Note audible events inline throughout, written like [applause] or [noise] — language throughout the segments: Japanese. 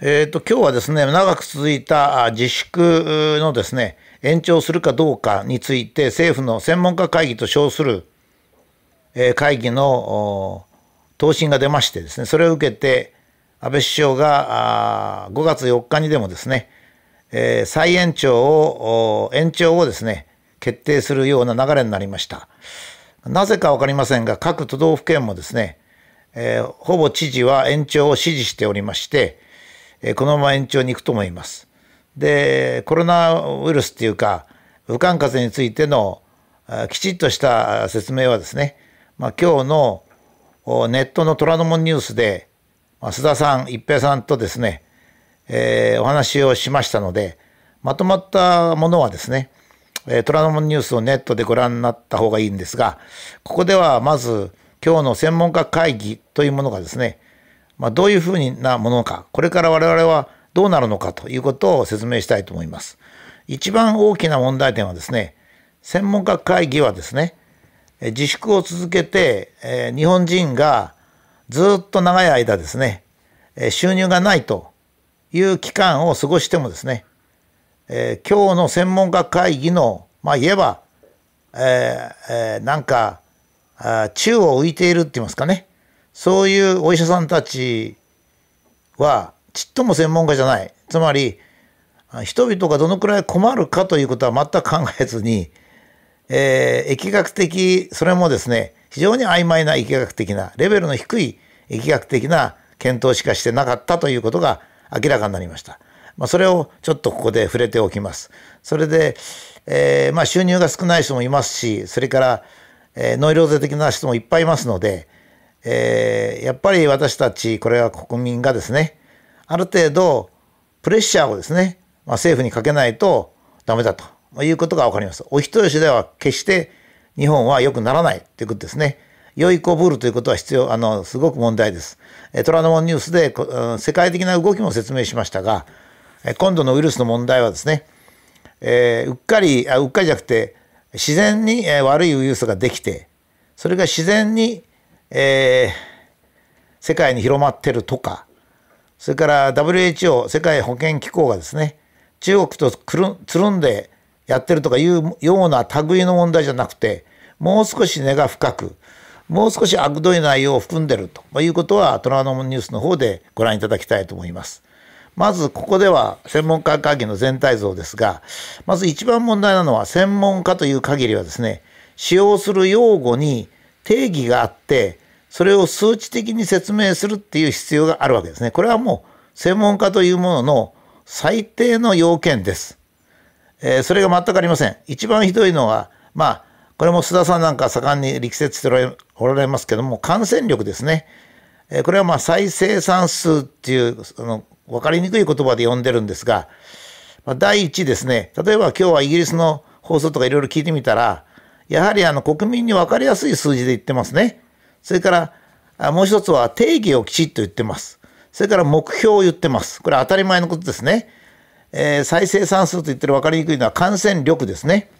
えーと、今日はですね長く続いた自粛のですね延長するかどうかについて政府の専門家会議と称する、え会議の答申が出ましてですねそれを受けて安倍首相が5月4日にでもですね、え再延長を延長をですね決定するような流れになりましたなぜか分かりませんが各都道府県もですね、えほぼ知事は延長を支持しておりましてえこのまま延長に行くと思います。でコロナウイルスっていうか武漢風邪についてのきちっとした説明はですね、まあ、今日のネットの虎ノ門ニュースで、まあ、須田さん一平さんとですね、えー、お話をしましたのでまとまったものはですね虎ノ門ニュースをネットでご覧になった方がいいんですがここではまず今日の専門家会議というものがですねまあ、どういうふうなものか、これから我々はどうなるのかということを説明したいと思います。一番大きな問題点はですね、専門家会議はですね、自粛を続けて、え日本人がずっと長い間ですね、収入がないという期間を過ごしてもですね、え今日の専門家会議の、まあ言えば、えーえー、なんかあ、宙を浮いているって言いますかね、そういうお医者さんたちはちっとも専門家じゃない。つまり人々がどのくらい困るかということは全く考えずに、えー、疫学的、それもですね、非常に曖昧な疫学的な、レベルの低い疫学的な検討しかしてなかったということが明らかになりました。まあ、それをちょっとここで触れておきます。それで、えー、まあ、収入が少ない人もいますし、それから、えー、ノイローゼ的な人もいっぱいいますので、えー、やっぱり私たち、これは国民がですね、ある程度、プレッシャーをですね、まあ、政府にかけないとダメだということが分かります。お人よしでは決して日本は良くならないということですね。良い子ぶるということは必要、あの、すごく問題です。虎ノ門ニュースで、うん、世界的な動きも説明しましたが、今度のウイルスの問題はですね、えー、うっかりあ、うっかりじゃなくて、自然に悪いウイルスができて、それが自然にえー、世界に広まってるとか、それから WHO、世界保健機構がですね、中国とつるんでやってるとかいうような類の問題じゃなくて、もう少し根が深く、もう少し悪どい内容を含んでるということは、虎ノ門ニュースの方でご覧いただきたいと思います。まずここでは専門家会議の全体像ですが、まず一番問題なのは専門家という限りはですね、使用する用語に定義があってそれを数値的に説明するっていう必要があるわけですね。これはもう専門家というものの最低の要件です。えー、それが全くありません。一番ひどいのはまあこれも須田さんなんか盛んに力説しておられますけども感染力ですね。えー、これはまあ再生産数っていうあの分かりにくい言葉で呼んでるんですが、まあ、第一ですね例えば今日はイギリスの放送とかいろいろ聞いてみたらやはりあの国民に分かりやすい数字で言ってますね。それから、もう一つは定義をきちっと言ってます。それから目標を言ってます。これは当たり前のことですね。えー、再生産数と言ってる分かりにくいのは感染力ですね。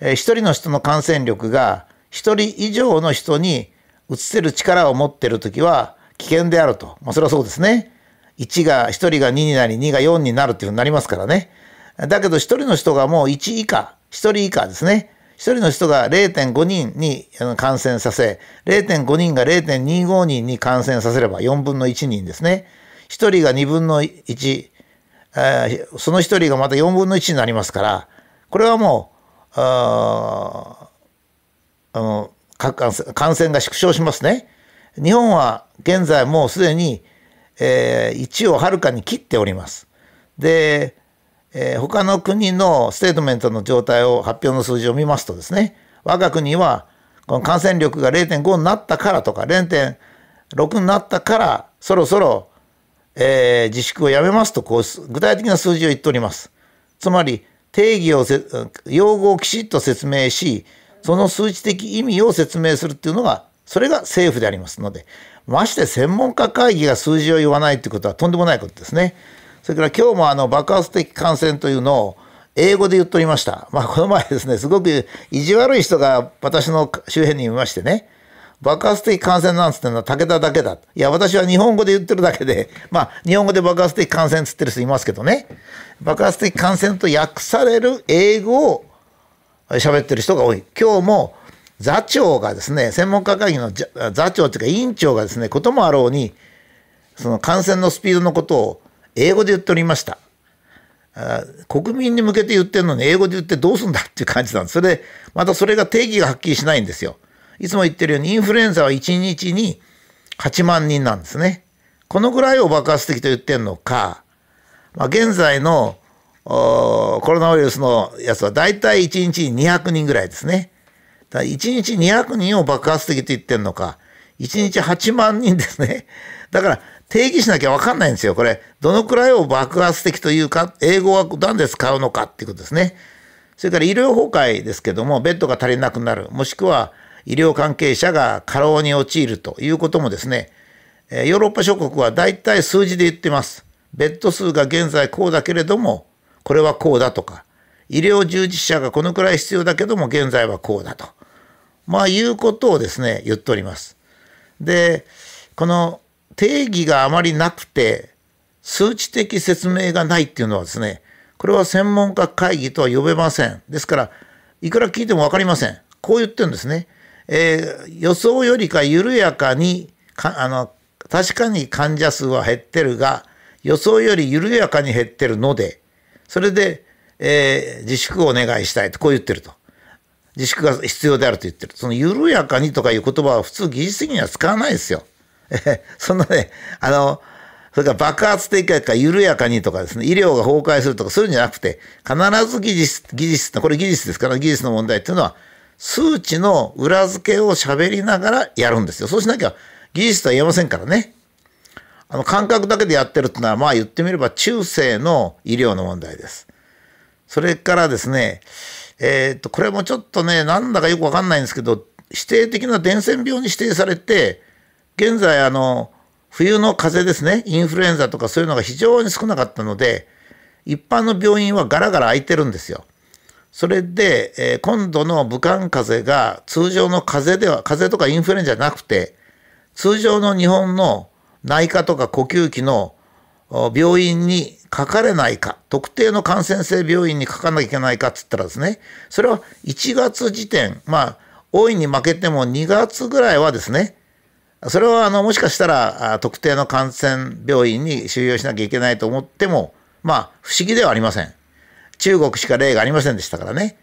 えー、一人の人の感染力が一人以上の人に移せる力を持ってる時は危険であると。まあ、それはそうですね。1が、1人が2になり、2が4になるっていうふうになりますからね。だけど1人の人がもう1以下、1人以下ですね。1人の人が0.5人に感染させ、0.5人が0.25人に感染させれば4分の1人ですね。1人が2分の1、えー、その1人がまた4分の1になりますから、これはもう、あの感染が縮小しますね。日本は現在もうすでに、えー、1をはるかに切っております。で、えー、他の国のステートメントの状態を発表の数字を見ますとですね我が国はこの感染力が0.5になったからとか0.6になったからそろそろ、えー、自粛をやめますとこう具体的な数字を言っておりますつまり定義を用語をきちっと説明しその数値的意味を説明するっていうのがそれが政府でありますのでまして専門家会議が数字を言わないってことはとんでもないことですね。それから今日もあの爆発的感染というのを英語で言っとりました。まあ、この前ですね、すごく意地悪い人が私の周辺にいましてね、爆発的感染なんつってのは武田だけだ。いや、私は日本語で言ってるだけで、まあ、日本語で爆発的感染つってる人いますけどね、爆発的感染と訳される英語を喋ってる人が多い。今日も座長がですね、専門家会議の座長っていうか委員長がですね、こともあろうに、その感染のスピードのことを英語で言っておりました。国民に向けて言ってるのに英語で言ってどうすんだっていう感じなんです。それで、またそれが定義がはっきりしないんですよ。いつも言ってるようにインフルエンザは1日に8万人なんですね。このぐらいを爆発的と言ってるのか、まあ、現在のコロナウイルスのやつは大体1日に200人ぐらいですね。だ1日200人を爆発的と言ってるのか、1日8万人ですね。だから定義しなきゃ分かんないんですよ、これ。どのくらいを爆発的というか、英語は何で使うのかっていうことですね。それから医療崩壊ですけども、ベッドが足りなくなる、もしくは医療関係者が過労に陥るということもですね、ヨーロッパ諸国は大体数字で言ってます。ベッド数が現在こうだけれども、これはこうだとか、医療従事者がこのくらい必要だけども、現在はこうだと。まあ、いうことをですね、言っております。で、この定義があまりなくて、数値的説明がないっていうのはですね、これは専門家会議とは呼べません。ですから、いくら聞いても分かりません。こう言ってるんですね。えー、予想よりか緩やかにかあの、確かに患者数は減ってるが、予想より緩やかに減ってるので、それで、えー、自粛をお願いしたいと、こう言ってると。自粛が必要であると言ってる。その緩やかにとかいう言葉は普通技術的には使わないですよ。[laughs] そんなね、あの、それから爆発的か緩やかにとかですね、医療が崩壊するとかそういうんじゃなくて、必ず技術、技術、これ技術ですから、技術の問題っていうのは、数値の裏付けを喋りながらやるんですよ。そうしなきゃ技術とは言えませんからね。あの感覚だけでやってるってのは、まあ言ってみれば中世の医療の問題です。それからですね、えっ、と、これもちょっとね、なんだかよくわかんないんですけど、指定的な伝染病に指定されて、現在あの冬の風邪ですねインフルエンザとかそういうのが非常に少なかったので一般の病院はガラガラ空いてるんですよ。それで、えー、今度の武漢風邪が通常の風邪では風邪とかインフルエンザじゃなくて通常の日本の内科とか呼吸器の病院にかかれないか特定の感染性病院にかかなきゃいけないかって言ったらですねそれは1月時点まあ大いに負けても2月ぐらいはですねそれはあのもしかしたら特定の感染病院に収容しなきゃいけないと思っても、まあ不思議ではありません。中国しか例がありませんでしたからね。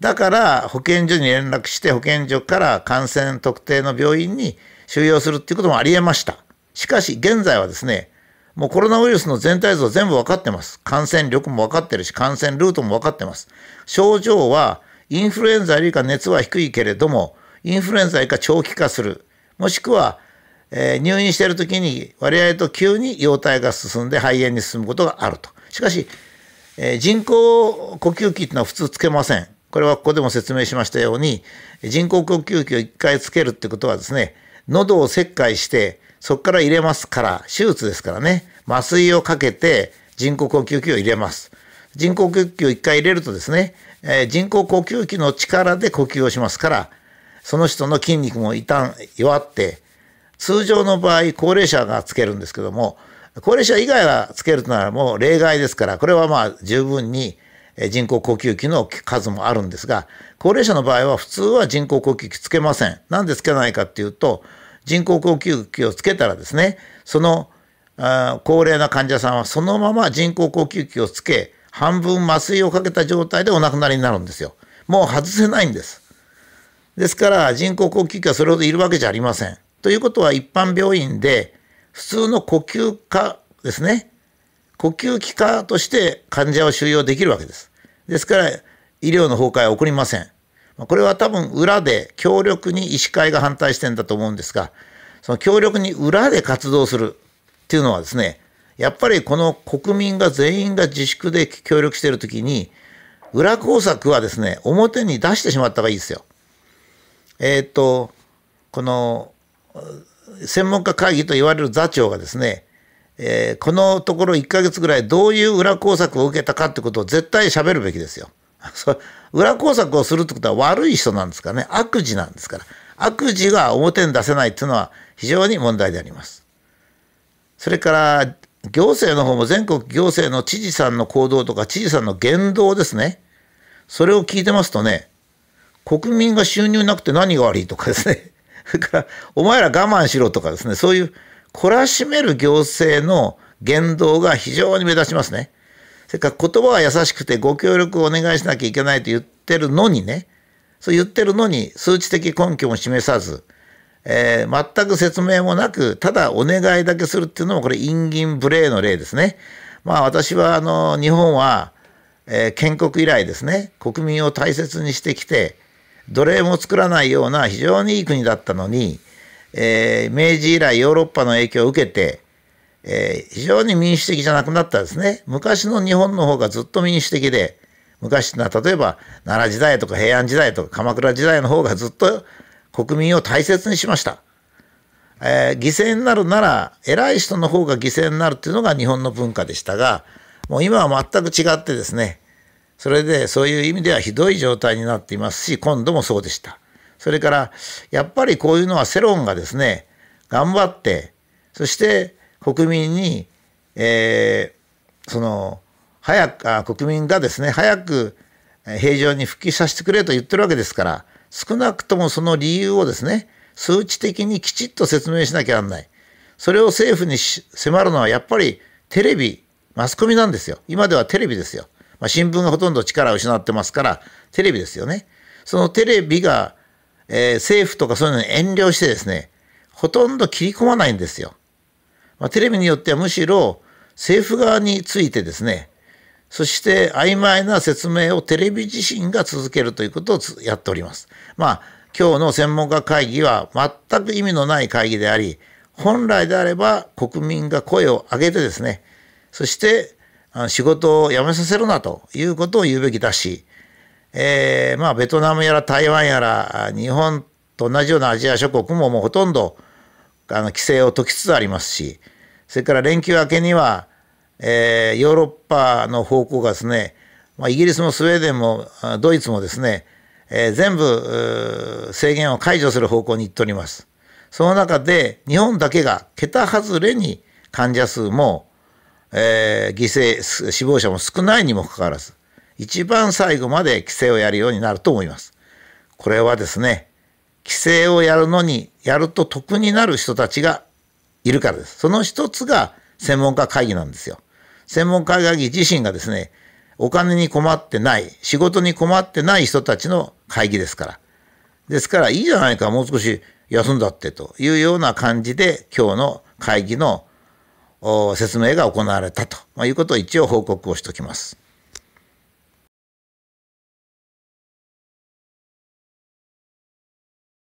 だから保健所に連絡して保健所から感染特定の病院に収容するっていうこともあり得ました。しかし現在はですね、もうコロナウイルスの全体像全部分かってます。感染力も分かってるし、感染ルートも分かってます。症状はインフルエンザよりか熱は低いけれども、インフルエンザよりか長期化する。もしくは、えー、入院している時に割合と急に容体が進んで肺炎に進むことがあると。しかし、えー、人工呼吸器っていうのは普通つけません。これはここでも説明しましたように、人工呼吸器を1回つけるってことはですね、喉を切開して、そこから入れますから、手術ですからね、麻酔をかけて人工呼吸器を入れます。人工呼吸器を1回入れるとですね、えー、人工呼吸器の力で呼吸をしますから、その人の筋肉も一旦弱って、通常の場合、高齢者がつけるんですけども、高齢者以外がつけるとならもう例外ですから、これはまあ十分に人工呼吸器の数もあるんですが、高齢者の場合は普通は人工呼吸器つけません。なんでつけないかっていうと、人工呼吸器をつけたらですね、その高齢な患者さんはそのまま人工呼吸器をつけ、半分麻酔をかけた状態でお亡くなりになるんですよ。もう外せないんです。ですから人工呼吸器はそれほどいるわけじゃありません。ということは一般病院で普通の呼吸科ですね。呼吸器科として患者を収容できるわけです。ですから医療の崩壊は起こりません。これは多分裏で強力に医師会が反対してんだと思うんですが、その強力に裏で活動するっていうのはですね、やっぱりこの国民が全員が自粛で協力しているときに、裏工作はですね、表に出してしまった方がいいですよ。えっ、ー、と、この、専門家会議と言われる座長がですね、えー、このところ1ヶ月ぐらいどういう裏工作を受けたかってことを絶対喋るべきですよ。[laughs] 裏工作をするってことは悪い人なんですからね、悪事なんですから。悪事が表に出せないっていうのは非常に問題であります。それから、行政の方も全国行政の知事さんの行動とか知事さんの言動ですね。それを聞いてますとね、国民が収入なくて何が悪いとかですね、そ [laughs] れからお前ら我慢しろとかですね、そういう懲らしめる行政の言動が非常に目立ちますね。それから言葉は優しくてご協力をお願いしなきゃいけないと言ってるのにね、そう言ってるのに数値的根拠も示さず、えー、全く説明もなく、ただお願いだけするっていうのもこれ陰銀無礼の例ですね。まあ私はあの、日本は、えー、建国以来ですね、国民を大切にしてきて、奴隷も作らないような非常にいい国だったのに、えー、明治以来ヨーロッパの影響を受けて、えー、非常に民主的じゃなくなったですね。昔の日本の方がずっと民主的で、昔ってのは例えば奈良時代とか平安時代とか鎌倉時代の方がずっと国民を大切にしました。えー、犠牲になるなら偉い人の方が犠牲になるっていうのが日本の文化でしたがもう今は全く違ってですねそれでそういう意味ではひどい状態になっていますし、今度もそうでした。それから、やっぱりこういうのは世論がですね、頑張って、そして国民に、えー、その、早くあ、国民がですね、早く平常に復帰させてくれと言ってるわけですから、少なくともその理由をですね、数値的にきちっと説明しなきゃなんない。それを政府に迫るのはやっぱりテレビ、マスコミなんですよ。今ではテレビですよ。まあ、新聞がほとんど力を失ってますから、テレビですよね。そのテレビが、えー、政府とかそういうのに遠慮してですね、ほとんど切り込まないんですよ。まあ、テレビによってはむしろ政府側についてですね、そして曖昧な説明をテレビ自身が続けるということをやっております。まあ、今日の専門家会議は全く意味のない会議であり、本来であれば国民が声を上げてですね、そして仕事を辞めさせるなということを言うべきだし、えー、まあベトナムやら台湾やら日本と同じようなアジア諸国ももうほとんどあの規制を解きつつありますしそれから連休明けには、えー、ヨーロッパの方向がですね、まあ、イギリスもスウェーデンもドイツもですね、えー、全部制限を解除する方向にいっております。その中で日本だけが桁外れに患者数もえー、犠牲、死亡者も少ないにもかかわらず、一番最後まで規制をやるようになると思います。これはですね、規制をやるのに、やると得になる人たちがいるからです。その一つが専門家会議なんですよ。専門家会議自身がですね、お金に困ってない、仕事に困ってない人たちの会議ですから。ですから、いいじゃないか、もう少し休んだってというような感じで、今日の会議の説明が行われたということを一応報告をしておきます。